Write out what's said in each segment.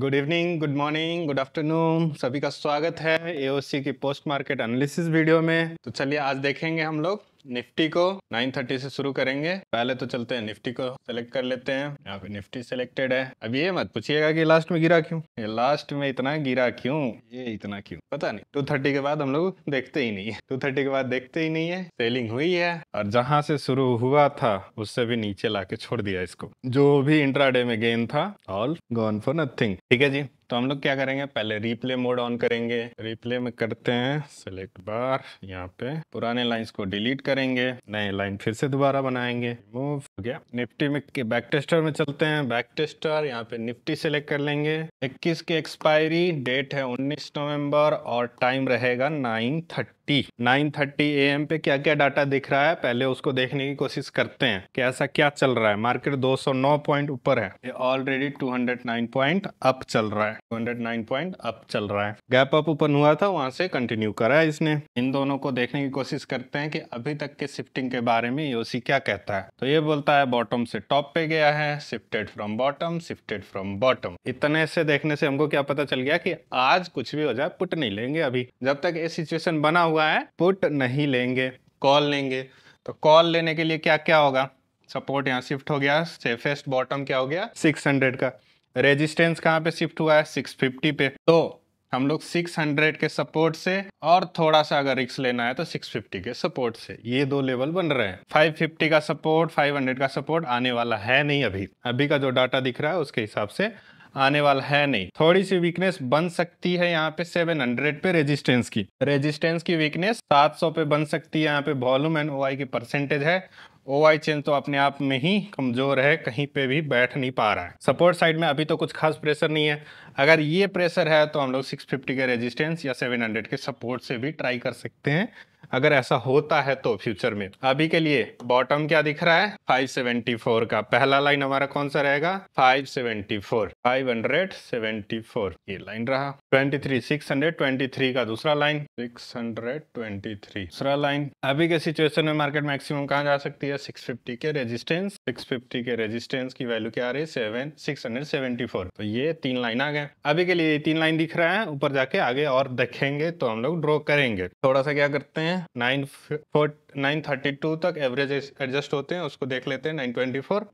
good evening good morning good afternoon सभी का स्वागत है एओसी की पोस्ट मार्केट एनालिसिस वीडियो में तो चलिए आज देखेंगे हम लोग निफ्टी को 9:30 से शुरू करेंगे पहले तो चलते हैं निफ्टी को सेलेक्ट कर लेते हैं यहाँ पे निफ्टी सिलेक्टेड है अब ये मत पूछिएगा कि लास्ट में गिरा क्यों ये लास्ट में इतना गिरा क्यों ये इतना क्यों पता नहीं टू थर्टी के बाद हम लोग देखते ही नहीं है टू थर्टी के बाद देखते ही नहीं है सेलिंग हुई है और जहाँ से शुरू हुआ था उससे भी नीचे लाके छोड़ दिया इसको जो भी इंट्राडे में गेन था ऑल गॉन फॉर नथिंग ठीक है जी तो हम लोग क्या करेंगे पहले रिप्ले मोड ऑन करेंगे रिप्ले में करते हैं सेलेक्ट बार यहाँ पे पुराने लाइंस को डिलीट करेंगे नए लाइन फिर से दोबारा बनाएंगे मूव हो गया निफ्टी में के बैक टेस्टर में चलते हैं बैक टेस्टर यहाँ पे निफ्टी सेलेक्ट कर लेंगे 21 की एक्सपायरी डेट है 19 नवंबर और टाइम रहेगा nine thirty nine thirty A M पे क्या क्या डाटा दिख रहा है पहले उसको देखने की कोशिश करते हैं कि ऐसा क्या चल रहा है मार्केट 209 पॉइंट ऊपर है ये ऑलरेडी 209 पॉइंट अप चल रहा है 209 पॉइंट अप चल रहा है गैप अप ओपन हुआ था वहां से कंटिन्यू करा है इसने इन दोनों को देखने की कोशिश करते हैं कि अभी तक के शिफ्टिंग के बारे में योसी e क्या कहता है तो ये बोलता है बॉटम से टॉप पे गया है shifted from bottom shifted from bottom इतने से देखने से हमको क्या पता चल गया की आज कुछ भी हो जाए पुट नहीं लेंगे अभी जब तक ये सिचुएशन बना हुआ हुआ है पुट नहीं लेंगे कॉल लेंगे तो कॉल लेने के लिए क्या क्या होगा सपोर्ट यहाँ शिफ्ट हो गया सेफेस्ट बॉटम क्या हो गया 600 का रेजिस्टेंस कहाँ पे शिफ्ट हुआ है 650 पे तो हम लोग 600 के सपोर्ट से और थोड़ा सा अगर रिक्स लेना है तो 650 के सपोर्ट से ये दो लेवल बन रहे हैं 550 का सपोर्ट 500 का सपोर्ट आने वाला है नहीं अभी अभी का जो डाटा दिख रहा है उसके हिसाब से आने वाला है नहीं थोड़ी सी वीकनेस बन सकती है यहाँ पे 700 पे रेजिस्टेंस की रेजिस्टेंस की वीकनेस 700 पे बन सकती है यहाँ पे वॉल्यूम एंड ओआई की परसेंटेज है ओवाई चेन तो अपने आप में ही कमजोर है कहीं पे भी बैठ नहीं पा रहा है सपोर्ट साइड में अभी तो कुछ खास प्रेशर नहीं है अगर ये प्रेशर है तो हम लोग 650 के रेजिस्टेंस या 700 के सपोर्ट से भी ट्राई कर सकते हैं अगर ऐसा होता है तो फ्यूचर में अभी के लिए बॉटम क्या दिख रहा है 574 का पहला लाइन हमारा कौन सा रहेगा 574 574 ये लाइन रहा 23 623 का दूसरा लाइन 623 दूसरा लाइन अभी के सिचुएशन में मार्केट मैक्सिमम कहाँ जा सकती है 650 के रेजिस्टेंस 650 के रेजिस्टेंस की वैल्यू क्या आ रही है सेवन सिक्स तो ये तीन लाइन आ गए अभी के लिए तीन लाइन दिख रहा है ऊपर जाके आगे और देखेंगे तो हम लोग ड्रॉ करेंगे थोड़ा सा क्या करते हैं नाइन नाइन थर्टी टू तक एवरेज एडजस्ट होते हैं उसको देख लेते हैं nine twenty four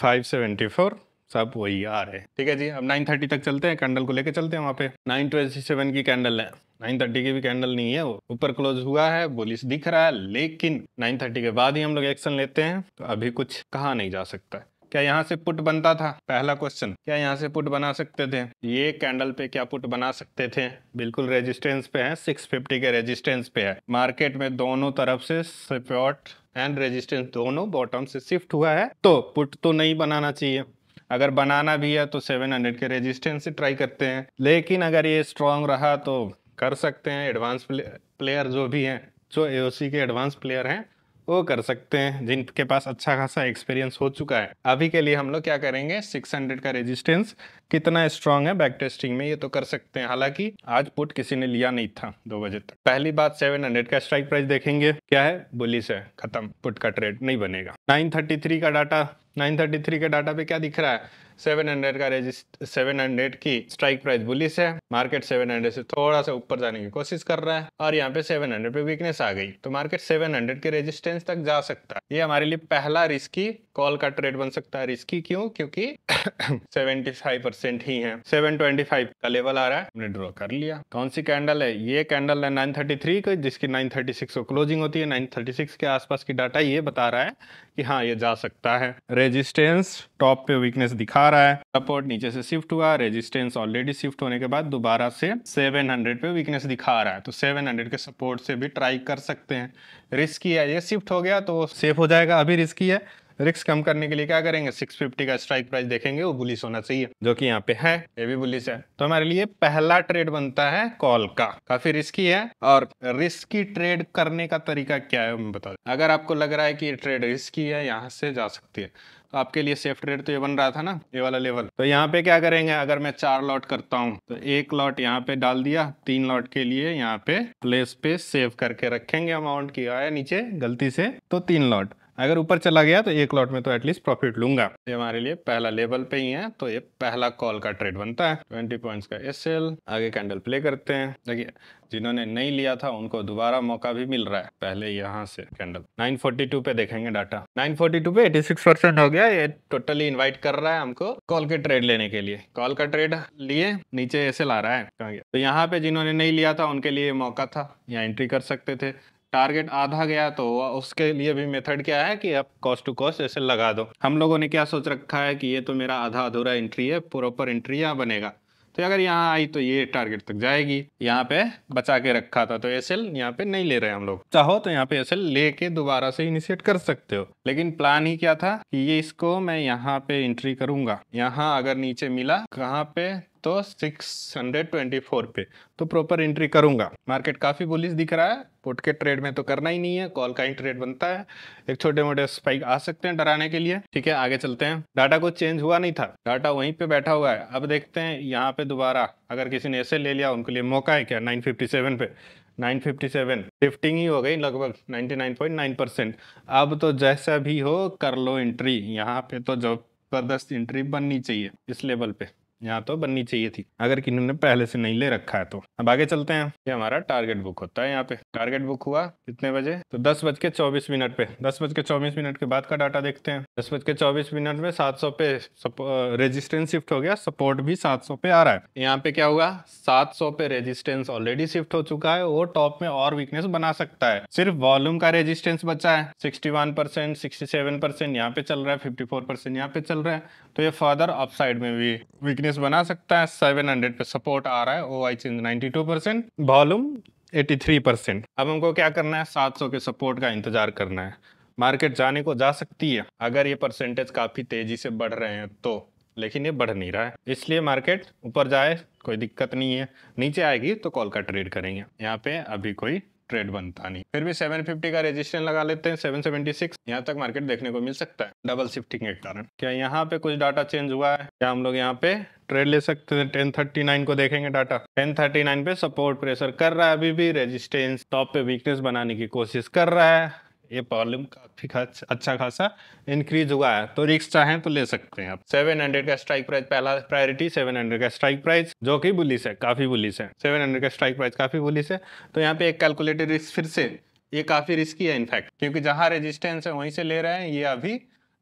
five seventy four सब वही आ रहे ठीक है जी अब नाइन थर्टी तक चलते हैं कैंडल को लेके चलते हैं वहाँ पे नाइन ट्वेंटी सेवन की कैंडल है नाइन थर्टी की भी कैंडल नहीं है वो ऊपर क्लोज हुआ है बोलिस दिख रहा है लेकिन नाइन थर्टी के बाद ही हम लोग एक्शन लेते हैं तो अभी कुछ कहा नहीं जा सकता है क्या यहाँ से पुट बनता था पहला क्वेश्चन क्या यहाँ से पुट बना सकते थे ये कैंडल पे क्या पुट बना सकते थे बिल्कुल रेजिस्टेंस पे है 650 के रेजिस्टेंस पे है मार्केट में दोनों तरफ से सपोर्ट एंड रेजिस्टेंस दोनों बॉटम से शिफ्ट हुआ है तो पुट तो नहीं बनाना चाहिए अगर बनाना भी है तो 700 के रेजिस्टेंस से ट्राई करते हैं लेकिन अगर ये स्ट्रांग रहा तो कर सकते हैं एडवांस प्लेयर जो भी हैं जो एओसी के एडवांस प्लेयर हैं वो कर सकते हैं जिनके पास अच्छा खासा एक्सपीरियंस हो चुका है अभी के लिए हम लोग क्या करेंगे 600 का रेजिस्टेंस कितना स्ट्रांग है बैक टेस्टिंग में ये तो कर सकते हैं हालांकि आज पुट किसी ने लिया नहीं था दो बजे तक पहली बात 700 का स्ट्राइक प्राइस देखेंगे क्या है बुलिस है खत्म पुट का ट्रेड नहीं बनेगा नाइन का डाटा नाइन के डाटा पे क्या दिख रहा है 700 का रेजिस्ट 700 की स्ट्राइक प्राइस बुलिस है मार्केट 700 से थोड़ा सा ऊपर जाने की कोशिश कर रहा है और यहाँ पे 700 पे वीकनेस आ गई तो मार्केट 700 के रेजिस्टेंस तक जा सकता है ये हमारे लिए पहला रिस्की कॉल का ट्रेड बन सकता है रिस्की क्यों क्योंकि 75 ही है 725 का लेवल आ रहा है हमने ड्रॉ कर लिया कौन सी कैंडल है ये कैंडल है नाइन की जिसकी नाइन को क्लोजिंग होती है नाइन के आसपास की डाटा ये बता रहा है कि हाँ ये जा सकता है रेजिस्टेंस टॉप पे वीकनेस दिखा रहा है सपोर्ट नीचे से शिफ्ट हुआ रेजिस्टेंस ऑलरेडी शिफ्ट होने के बाद दोबारा से 700 पे वीकनेस दिखा रहा है तो 700 के सपोर्ट से भी ट्राई कर सकते हैं रिस्की है ये शिफ्ट हो गया तो सेफ हो जाएगा अभी रिस्की है रिक्स कम करने के लिए क्या करेंगे 650 का स्ट्राइक प्राइस देखेंगे वो बुलिस होना चाहिए जो कि यहाँ पे है ये भी बुलिस है तो हमारे लिए पहला ट्रेड बनता है कॉल का काफी रिस्की है और रिस्की ट्रेड करने का तरीका क्या है मैं बता अगर आपको लग रहा है कि ये ट्रेड रिस्की है यहाँ से जा सकती है आपके लिए सेफ्ट रेट तो ये बन रहा था ना ये वाला लेवल तो यहाँ पे क्या करेंगे अगर मैं चार लॉट करता हूँ तो एक लॉट यहाँ पे डाल दिया तीन लॉट के लिए यहाँ पे प्लेस पे सेव करके रखेंगे अमाउंट की आया नीचे गलती से तो तीन लॉट अगर ऊपर चला गया तो एक लॉट में तो एटलीस्ट प्रॉफिट लूंगा ये हमारे लिए पहला लेवल पे ही है तो ये पहला कॉल का ट्रेड बनता है ट्वेंटी पॉइंट्स का एस आगे कैंडल प्ले करते हैं देखिए जिन्होंने नहीं लिया था उनको दोबारा मौका भी मिल रहा है पहले यहाँ से कैंडल 942 पे देखेंगे डाटा 942 पे 86 परसेंट हो गया ये टोटली इनवाइट कर रहा है हमको कॉल के ट्रेड लेने के लिए कॉल का ट्रेड लिए नीचे ऐसे ला रहा है तो यहाँ पे जिन्होंने नहीं लिया था उनके लिए मौका था यहाँ एंट्री कर सकते थे टारगेट आधा गया तो उसके लिए भी मेथड क्या है कि आप कॉस्ट टू कॉस्ट ऐसे लगा दो हम लोगों ने क्या सोच रखा है कि ये तो मेरा आधा अधूरा एंट्री है प्रॉपर एंट्री यहाँ बनेगा तो अगर यहाँ आई तो ये टारगेट तक जाएगी यहाँ पे बचा के रखा था तो एस एल यहाँ पे नहीं ले रहे हम लोग चाहो तो यहाँ पे एस एल लेके दोबारा से इनिशिएट कर सकते हो लेकिन प्लान ही क्या था कि ये इसको मैं यहाँ पे एंट्री करूंगा यहाँ अगर नीचे मिला कहाँ पे तो 624 पे तो प्रॉपर एंट्री करूंगा मार्केट काफ़ी बुलिस दिख रहा है पुट के ट्रेड में तो करना ही नहीं है कॉल का ही ट्रेड बनता है एक छोटे मोटे स्पाइक आ सकते हैं डराने के लिए ठीक है आगे चलते हैं डाटा कुछ चेंज हुआ नहीं था डाटा वहीं पे बैठा हुआ है अब देखते हैं यहाँ पे दोबारा अगर किसी ने ऐसे ले लिया उनके लिए मौका है क्या नाइन पे 957 फिफ्टी ही हो गई लगभग 99.9 परसेंट अब तो जैसा भी हो कर लो एंट्री यहाँ पे तो जबरदस्त एंट्री बननी चाहिए इस लेवल पे यहाँ तो बननी चाहिए थी अगर किन्नू ने पहले से नहीं ले रखा है तो अब आगे चलते हैं ये हमारा टारगेट बुक होता है यहाँ पे टारगेट बुक हुआ कितने बजे तो दस बज के चौबीस मिनट पे दस बज के चौबीस मिनट के बाद का डाटा देखते हैं दस बज के चौबीस मिनट में सात सौ पे रेजिस्टेंस शिफ्ट हो गया सपोर्ट भी सात सौ पे आ रहा है यहाँ पे क्या हुआ सात सौ पे रेजिस्टेंस ऑलरेडी शिफ्ट हो चुका है और टॉप में और वीकनेस बना सकता है सिर्फ वॉल्यूम का रेजिस्टेंस बचा है sixty one percent sixty seven percent यहाँ पे चल रहा है फिफ्टी फोर परसेंट यहाँ पे चल रहा है तो ये फर्दर अपसाइड में भी वीकनेस थिकनेस बना सकता है 700 पे सपोर्ट आ रहा है O I change ninety percent volume 83 percent अब हमको क्या करना है 700 के सपोर्ट का इंतजार करना है मार्केट जाने को जा सकती है अगर ये परसेंटेज काफ़ी तेज़ी से बढ़ रहे हैं तो लेकिन ये बढ़ नहीं रहा है इसलिए मार्केट ऊपर जाए कोई दिक्कत नहीं है नीचे आएगी तो कॉल का ट्रेड करेंगे यहाँ पे अभी कोई ट्रेड बनता नहीं फिर भी 750 का रेजिस्टेंस लगा लेते हैं 776 यहाँ तक मार्केट देखने को मिल सकता है डबल शिफ्टिंग के कारण क्या यहाँ पे कुछ डाटा चेंज हुआ है क्या हम लोग यहाँ पे ट्रेड ले सकते हैं टेन थर्टी नाइन को देखेंगे डाटा टेन थर्टी नाइन पे सपोर्ट प्रेशर कर रहा है अभी भी रेजिस्टेंस टॉप पे वीकनेस बनाने की कोशिश कर रहा है ये वॉल्यूम काफ़ी खास अच्छा खासा इंक्रीज हुआ है तो रिक्स चाहें तो ले सकते हैं आप सेवन हंड्रेड का स्ट्राइक प्राइस पहला प्रायोरिटी हंड्रेड का स्ट्राइक प्राइस जो कि बुलिस है काफ़ी बुलिस है हंड्रेड का स्ट्राइक प्राइस काफ़ी बुलिस है तो यहाँ पे एक कैलकुलेटेड रिस्क फिर से ये काफ़ी रिस्की है इनफैक्ट क्योंकि जहाँ रेजिस्टेंस है वहीं से ले रहे हैं ये अभी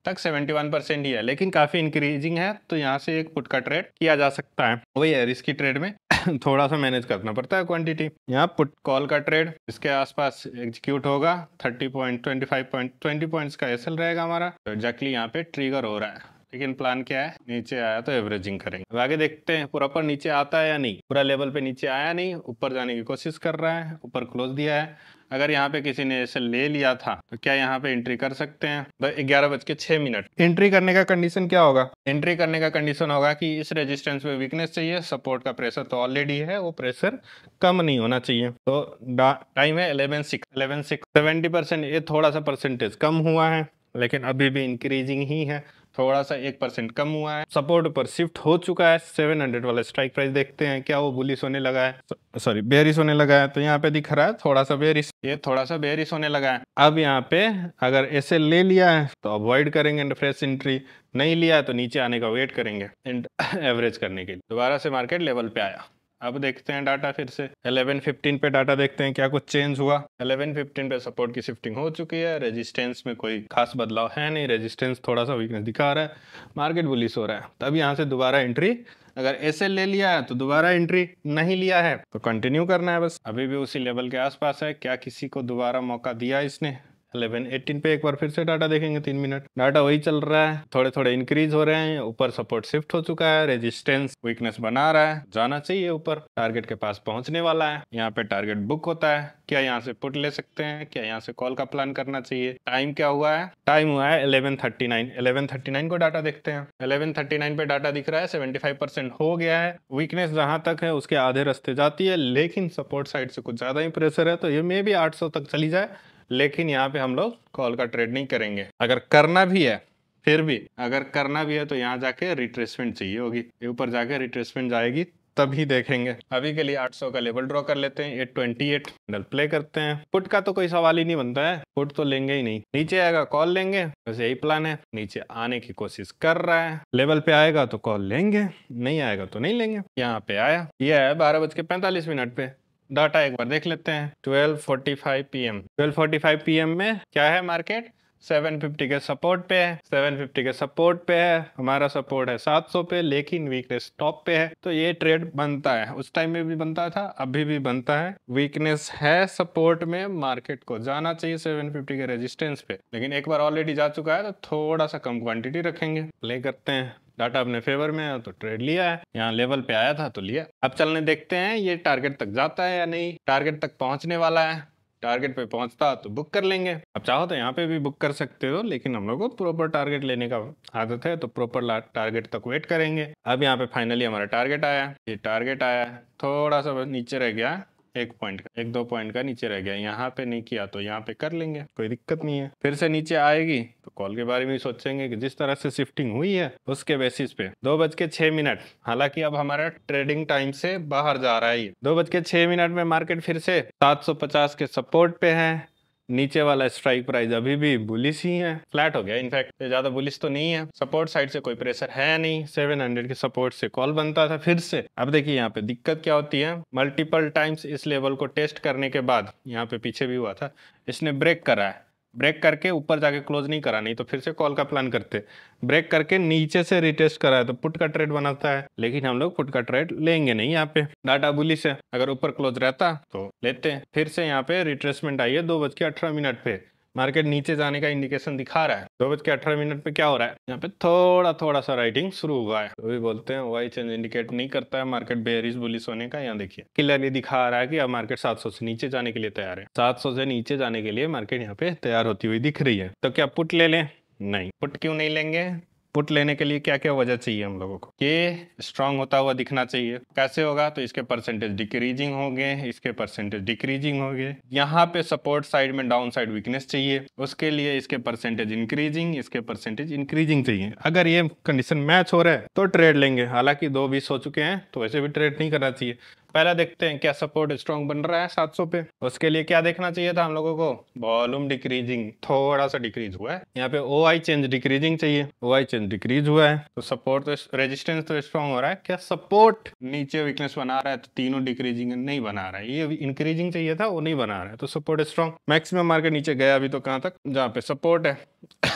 तक 71 परसेंट ही है लेकिन काफ़ी इंक्रीजिंग है तो यहाँ से एक पुट का ट्रेड किया जा सकता है वही है रिस्की ट्रेड में थोड़ा सा मैनेज करना पड़ता है क्वांटिटी यहाँ पुट कॉल का ट्रेड इसके आसपास एग्जीक्यूट होगा 30 पॉइंट 25 पॉइंट 20 पॉइंट्स का एसएल रहेगा हमारा तो एग्जैक्टली यहाँ पे ट्रिगर हो रहा है लेकिन प्लान क्या है नीचे आया तो एवरेजिंग करेंगे अब आगे देखते हैं प्रॉपर नीचे आता है या नहीं पूरा लेवल पे नीचे आया नहीं ऊपर जाने की कोशिश कर रहा है ऊपर क्लोज दिया है अगर यहाँ पे किसी ने इसे ले लिया था तो क्या यहाँ पे एंट्री कर सकते हैं ग्यारह बज के छह मिनट एंट्री करने का कंडीशन क्या होगा एंट्री करने का कंडीशन होगा कि इस रेजिस्टेंस में वीकनेस चाहिए सपोर्ट का प्रेशर तो ऑलरेडी है वो प्रेशर कम नहीं होना चाहिए तो टाइम है eleven six eleven six seventy percent ये थोड़ा सा परसेंटेज कम हुआ है लेकिन अभी भी इंक्रीजिंग ही है थोड़ा सा एक परसेंट कम हुआ है सपोर्ट पर शिफ्ट हो चुका है सेवन हंड्रेड वाला स्ट्राइक प्राइस देखते हैं क्या वो बुलिस होने लगा है सॉरी बेरिस होने लगा है तो यहाँ पे दिख रहा है थोड़ा सा बेरिस ये थोड़ा सा बेरिस होने लगा है अब यहाँ पे अगर ऐसे ले लिया है तो अवॉइड करेंगे एंड फ्रेश एंट्री नहीं लिया तो नीचे आने का वेट करेंगे एंड एवरेज करने के लिए दोबारा से मार्केट लेवल पे आया अब देखते हैं डाटा फिर से 1115 पे डाटा देखते हैं क्या कुछ चेंज हुआ 1115 पे सपोर्ट की शिफ्टिंग हो चुकी है रेजिस्टेंस में कोई खास बदलाव है नहीं रेजिस्टेंस थोड़ा सा वीकनेस दिखा रहा है मार्केट बुलिस हो रहा है तब यहाँ से दोबारा एंट्री अगर ऐसे ले लिया है तो दोबारा एंट्री नहीं लिया है तो कंटिन्यू करना है बस अभी भी उसी लेवल के आसपास है क्या किसी को दोबारा मौका दिया इसने 11, एटीन पे एक बार फिर से डाटा देखेंगे तीन मिनट डाटा वही चल रहा है थोड़े थोड़े इंक्रीज हो रहे हैं ऊपर सपोर्ट शिफ्ट हो चुका है रेजिस्टेंस वीकनेस बना रहा है जाना चाहिए ऊपर टारगेट के पास पहुंचने वाला है यहाँ पे टारगेट बुक होता है क्या यहाँ से पुट ले सकते हैं क्या यहाँ से कॉल का प्लान करना चाहिए टाइम क्या हुआ है टाइम हुआ है इलेवन थर्टी को डाटा देखते हैं इलेवन पे डाटा दिख रहा है सेवेंटी हो गया है वीकनेस जहां तक है उसके आधे रस्ते जाती है लेकिन सपोर्ट साइड से कुछ ज्यादा ही प्रेशर है तो ये मे भी आठ तक चली जाए लेकिन यहाँ पे हम लोग कॉल का ट्रेड नहीं करेंगे अगर करना भी है फिर भी अगर करना भी है तो यहाँ जाके रिट्रेसमेंट चाहिए होगी ऊपर जाके रिट्रेसमेंट जाएगी तभी देखेंगे अभी के लिए 800 का लेवल ड्रॉ कर लेते हैं एट ट्वेंटी एट प्ले करते हैं फुट का तो कोई सवाल ही नहीं बनता है फुट तो लेंगे ही नहीं नीचे आएगा कॉल लेंगे बस यही प्लान है नीचे आने की कोशिश कर रहा है लेवल पे आएगा तो कॉल लेंगे नहीं आएगा तो नहीं लेंगे यहाँ पे आया ये है बारह बज के पैंतालीस मिनट पे डाटा एक बार देख लेते हैं 12:45 पीएम 12:45 पीएम में क्या है मार्केट 750 के सपोर्ट पे है 750 के सपोर्ट पे है हमारा सपोर्ट है 700 पे लेकिन वीकनेस टॉप पे है तो ये ट्रेड बनता है उस टाइम में भी बनता था अभी भी बनता है वीकनेस है सपोर्ट में मार्केट को जाना चाहिए 750 के रेजिस्टेंस पे लेकिन एक बार ऑलरेडी जा चुका है तो थोड़ा सा कम क्वांटिटी रखेंगे प्ले करते हैं डाटा अपने फेवर में है तो ट्रेड लिया है यहाँ लेवल पे आया था तो लिया अब चलने देखते हैं ये टारगेट तक जाता है या नहीं टारगेट तक पहुँचने वाला है टारगेट पे पहुंचता तो बुक कर लेंगे अब चाहो तो यहाँ पे भी बुक कर सकते हो लेकिन हम लोग को प्रॉपर टारगेट लेने का आदत है तो प्रॉपर टारगेट तक वेट करेंगे अब यहाँ पे फाइनली हमारा टारगेट आया ये टारगेट आया थोड़ा सा नीचे रह गया एक पॉइंट का एक दो पॉइंट का नीचे रह गया यहाँ पे नहीं किया तो यहाँ पे कर लेंगे कोई दिक्कत नहीं है फिर से नीचे आएगी कॉल के बारे में सोचेंगे कि जिस तरह से शिफ्टिंग हुई है उसके बेसिस पे दो बज के छह मिनट हालांकि अब हमारा ट्रेडिंग टाइम से बाहर जा रहा है ये दो बज के छह मिनट में मार्केट फिर से 750 के सपोर्ट पे है नीचे वाला स्ट्राइक प्राइस अभी भी बुलिस ही है फ्लैट हो गया इनफैक्ट ज्यादा बुलिस तो नहीं है सपोर्ट साइड से कोई प्रेशर है नहीं 700 के सपोर्ट से कॉल बनता था फिर से अब देखिए यहाँ पे दिक्कत क्या होती है मल्टीपल टाइम्स इस लेवल को टेस्ट करने के बाद यहाँ पे पीछे भी हुआ था इसने ब्रेक करा है ब्रेक करके ऊपर जाके क्लोज नहीं करा नहीं तो फिर से कॉल का प्लान करते ब्रेक करके नीचे से रिटेस्ट है तो पुट का ट्रेड बनाता है लेकिन हम लोग पुट का ट्रेड लेंगे नहीं यहाँ पे डाटा बुलिस है अगर ऊपर क्लोज रहता तो लेते फिर से यहाँ पे रिट्रेसमेंट आई है दो बज के अठारह मिनट पे मार्केट नीचे जाने का इंडिकेशन दिखा रहा है दो बज के अठारह मिनट पे क्या हो रहा है यहाँ पे थोड़ा थोड़ा सा राइटिंग शुरू हुआ है तो बोलते हैं वाई चेंज इंडिकेट नहीं करता है मार्केट बेरिस बुलिस होने का यहाँ देखिए क्लियरली दिखा रहा है कि अब मार्केट सात से नीचे जाने के लिए तैयार है सात से नीचे जाने के लिए मार्केट यहाँ पे तैयार होती हुई दिख रही है तो क्या पुट ले लें नहीं पुट क्यों नहीं लेंगे पुट लेने के लिए क्या क्या वजह चाहिए हम लोगों को ये स्ट्रांग होता हुआ दिखना चाहिए कैसे होगा तो इसके परसेंटेज डिक्रीजिंग हो गए इसके परसेंटेज डिक्रीजिंग हो गए यहाँ पे सपोर्ट साइड में डाउन साइड वीकनेस चाहिए उसके लिए इसके परसेंटेज इंक्रीजिंग इसके परसेंटेज इंक्रीजिंग चाहिए अगर ये कंडीशन मैच हो रहा है तो ट्रेड लेंगे हालांकि दो बीस हो चुके हैं तो वैसे भी ट्रेड नहीं करना चाहिए पहला देखते हैं क्या सपोर्ट स्ट्रॉन्ग बन रहा है 700 पे उसके लिए क्या देखना चाहिए था हम लोगों को वॉल्यूम डिक्रीजिंग थोड़ा सा डिक्रीज हुआ है यहाँ पे ओ आई चेंज डिक्रीजिंग चाहिए ओ आई चेंज डिक्रीज हुआ है तो सपोर्ट तो रेजिस्टेंस तो स्ट्रॉन्ग हो रहा है क्या सपोर्ट नीचे वीकनेस बना रहा है तो तीनों डिक्रीजिंग नहीं बना रहा है ये इंक्रीजिंग चाहिए था वो नहीं बना रहा है तो सपोर्ट स्ट्रॉन्ग मैक्सिमम मार्केट नीचे गया अभी तो कहाँ तक जहाँ पे सपोर्ट है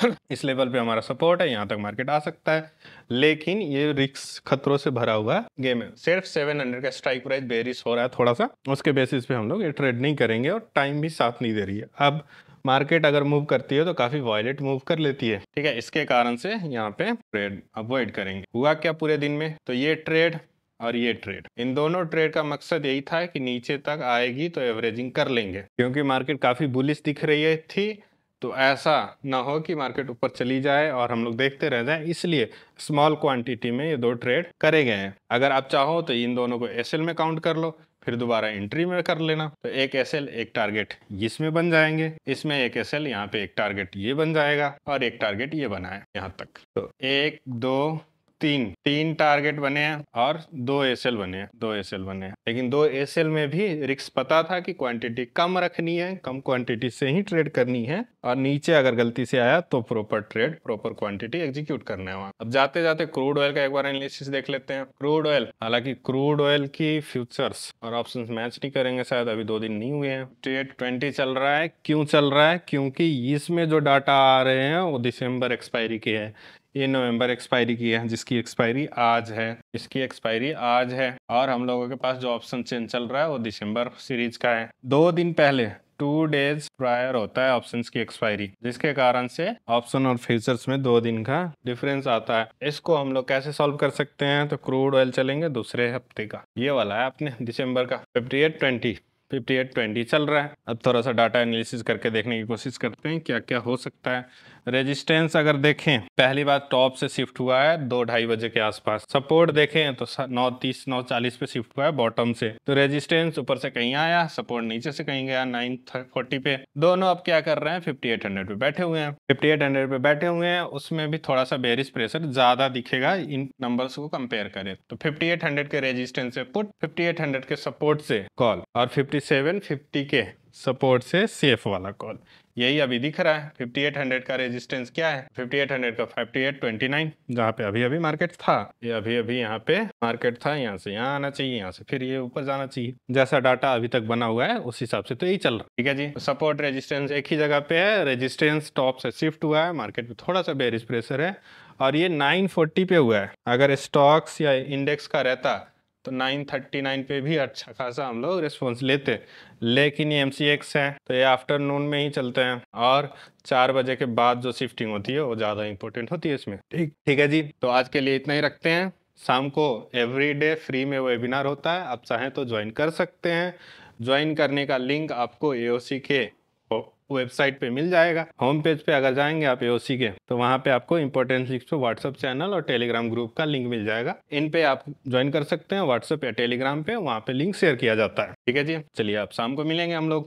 इस लेवल पे हमारा सपोर्ट है यहाँ तक मार्केट आ सकता है लेकिन ये रिक्स खतरों से भरा हुआ गेम है सिर्फ सेवन हंड्रेड का स्ट्राइक प्राइस शायद बेरिस हो रहा है थोड़ा सा उसके बेसिस पे हम लोग ये ट्रेड नहीं करेंगे और टाइम भी साथ नहीं दे रही है अब मार्केट अगर मूव करती है तो काफ़ी वॉयलेट मूव कर लेती है ठीक है इसके कारण से यहाँ पे ट्रेड अवॉइड करेंगे हुआ क्या पूरे दिन में तो ये ट्रेड और ये ट्रेड इन दोनों ट्रेड का मकसद यही था कि नीचे तक आएगी तो एवरेजिंग कर लेंगे क्योंकि मार्केट काफ़ी बुलिस दिख रही है थी तो ऐसा ना हो कि मार्केट ऊपर चली जाए और हम लोग देखते रह जाए इसलिए स्मॉल क्वांटिटी में ये दो ट्रेड करे गए हैं अगर आप चाहो तो इन दोनों को एस में काउंट कर लो फिर दोबारा एंट्री में कर लेना तो एक एस एक टारगेट इसमें बन जाएंगे इसमें एक एस एल यहाँ पे एक टारगेट ये बन जाएगा और एक टारगेट ये बनाए यहाँ तक तो एक दो तीन तीन टारगेट बने हैं और दो एस बने हैं दो एस बने हैं लेकिन दो एस में भी रिक्स पता था कि क्वांटिटी कम रखनी है कम क्वांटिटी से ही ट्रेड करनी है और नीचे अगर गलती से आया तो proper trade proper quantity execute करना है अब जाते जाते क्रूड ऑयल का एक बार एनालिसिस देख लेते हैं क्रूड ऑयल हालांकि क्रूड ऑयल की फ्यूचर्स और ऑप्शन मैच नहीं करेंगे शायद अभी दो दिन नहीं हुए हैं ट्रेड ट्वेंटी चल रहा है क्यों चल रहा है क्योंकि इसमें जो डाटा आ रहे हैं वो दिसंबर एक्सपायरी के है ये नवंबर एक्सपायरी की है जिसकी एक्सपायरी आज है इसकी एक्सपायरी आज है और हम लोगों के पास जो ऑप्शन चेंज चल रहा है वो दिसंबर सीरीज का है दो दिन पहले टू डेज प्रायर होता है ऑप्शंस की एक्सपायरी जिसके कारण से ऑप्शन और फ्यूचर्स में दो दिन का डिफरेंस आता है इसको हम लोग कैसे सॉल्व कर सकते हैं तो क्रूड ऑयल चलेंगे दूसरे हफ्ते का ये वाला है अपने दिसंबर का fifty eight twenty fifty eight twenty चल रहा है अब थोड़ा सा डाटा एनालिसिस करके देखने की कोशिश करते हैं क्या क्या हो सकता है रेजिस्टेंस अगर देखें पहली बार टॉप तो से शिफ्ट हुआ है दो ढाई बजे के आसपास सपोर्ट देखें तो नौ तीस नौ चालीस पे शिफ्ट हुआ है बॉटम से तो रेजिस्टेंस ऊपर से कहीं आया सपोर्ट नीचे से कहीं गया नाइन फोर्टी पे दोनों अब क्या कर रहे हैं फिफ्टी एट हंड्रेड पे बैठे हुए हैं फिफ्टी एट हंड्रेड पे बैठे हुए हैं उसमें भी थोड़ा सा बेरिस प्रेशर ज्यादा दिखेगा इन नंबर को कंपेयर करें तो फिफ्टी के रेजिस्टेंस से पुट फिफ्टी के सपोर्ट से कॉल और फिफ्टी 5750 के सपोर्ट से सेफ वाला कॉल यही अभी दिख रहा है 5800 का रेजिस्टेंस क्या है 5800 का 5829 जहाँ पे अभी अभी मार्केट था ये अभी अभी यहाँ पे मार्केट था यहाँ से यहाँ आना चाहिए यहाँ से फिर ये ऊपर जाना चाहिए जैसा डाटा अभी तक बना हुआ है उस हिसाब से तो यही चल रहा है ठीक है जी सपोर्ट रेजिस्टेंस एक ही जगह पे है रेजिस्टेंस टॉप से शिफ्ट हुआ है मार्केट में थोड़ा सा बेरिस प्रेशर है और ये 940 पे हुआ है अगर स्टॉक्स या इंडेक्स का रहता तो 939 पे भी अच्छा खासा हम लोग रिस्पॉन्स लेते लेकिन ये एम है तो ये आफ्टरनून में ही चलते हैं और चार बजे के बाद जो शिफ्टिंग होती है वो ज़्यादा इंपॉर्टेंट होती है इसमें ठीक ठीक है जी तो आज के लिए इतना ही रखते हैं शाम को एवरी डे फ्री में वेबिनार होता है आप चाहें तो ज्वाइन कर सकते हैं ज्वाइन करने का लिंक आपको ए के वेबसाइट पे मिल जाएगा होम पेज पे अगर जाएंगे आप एओसी के तो वहाँ पे आपको इंपॉर्टेंट लिख पे व्हाट्सअप चैनल और टेलीग्राम ग्रुप का लिंक मिल जाएगा इन पे आप ज्वाइन कर सकते हैं व्हाट्सअप या टेलीग्राम पे वहाँ पे लिंक शेयर किया जाता है ठीक है जी चलिए आप शाम को मिलेंगे हम लोग